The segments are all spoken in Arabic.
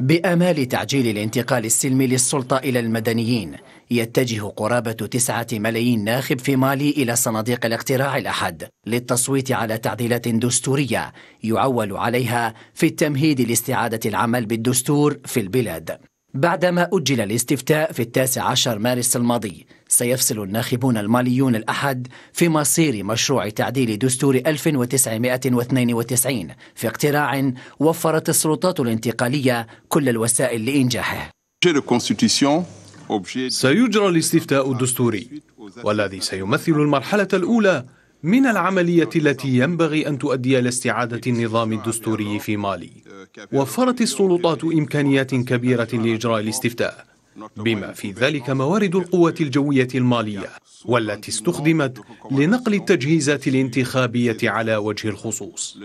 بآمال تعجيل الانتقال السلمي للسلطة إلى المدنيين يتجه قرابة تسعة ملايين ناخب في مالي إلى صناديق الاقتراع الأحد للتصويت على تعديلات دستورية يعول عليها في التمهيد لاستعادة العمل بالدستور في البلاد بعدما أجل الاستفتاء في التاسع عشر مارس الماضي سيفصل الناخبون الماليون الأحد في مصير مشروع تعديل دستور 1992 في اقتراع وفرت السلطات الانتقالية كل الوسائل لإنجاحه سيجرى الاستفتاء الدستوري والذي سيمثل المرحلة الأولى من العملية التي ينبغي أن تؤدي لاستعادة النظام الدستوري في مالي وفرت السلطات إمكانيات كبيرة لإجراء الاستفتاء بما في ذلك موارد القوة الجوية المالية والتي استخدمت لنقل التجهيزات الانتخابية على وجه الخصوص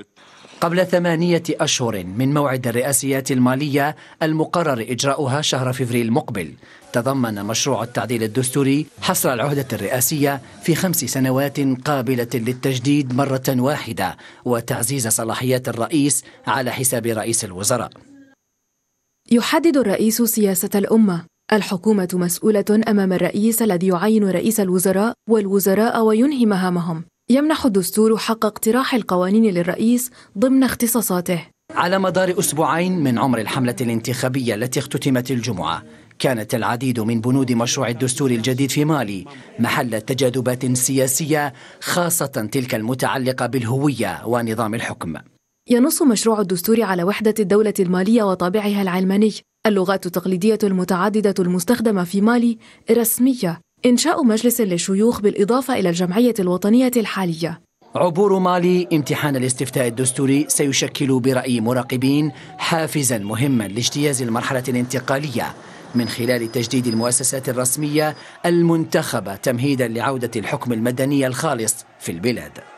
قبل ثمانية أشهر من موعد الرئاسيات المالية المقرر إجراؤها شهر فبراير المقبل تضمن مشروع التعديل الدستوري حصر العهدة الرئاسية في خمس سنوات قابلة للتجديد مرة واحدة وتعزيز صلاحيات الرئيس على حساب رئيس الوزراء يحدد الرئيس سياسة الأمة الحكومة مسؤولة أمام الرئيس الذي يعين رئيس الوزراء والوزراء وينهي مهامهم يمنح الدستور حق اقتراح القوانين للرئيس ضمن اختصاصاته على مدار أسبوعين من عمر الحملة الانتخابية التي اختتمت الجمعة كانت العديد من بنود مشروع الدستور الجديد في مالي محل تجاذبات سياسية خاصة تلك المتعلقة بالهوية ونظام الحكم ينص مشروع الدستور على وحدة الدولة المالية وطابعها العلماني اللغات التقليدية المتعددة المستخدمة في مالي رسمية إنشاء مجلس للشيوخ بالإضافة إلى الجمعية الوطنية الحالية عبور مالي امتحان الاستفتاء الدستوري سيشكل برأي مراقبين حافزا مهما لاجتياز المرحلة الانتقالية من خلال تجديد المؤسسات الرسمية المنتخبة تمهيدا لعودة الحكم المدني الخالص في البلاد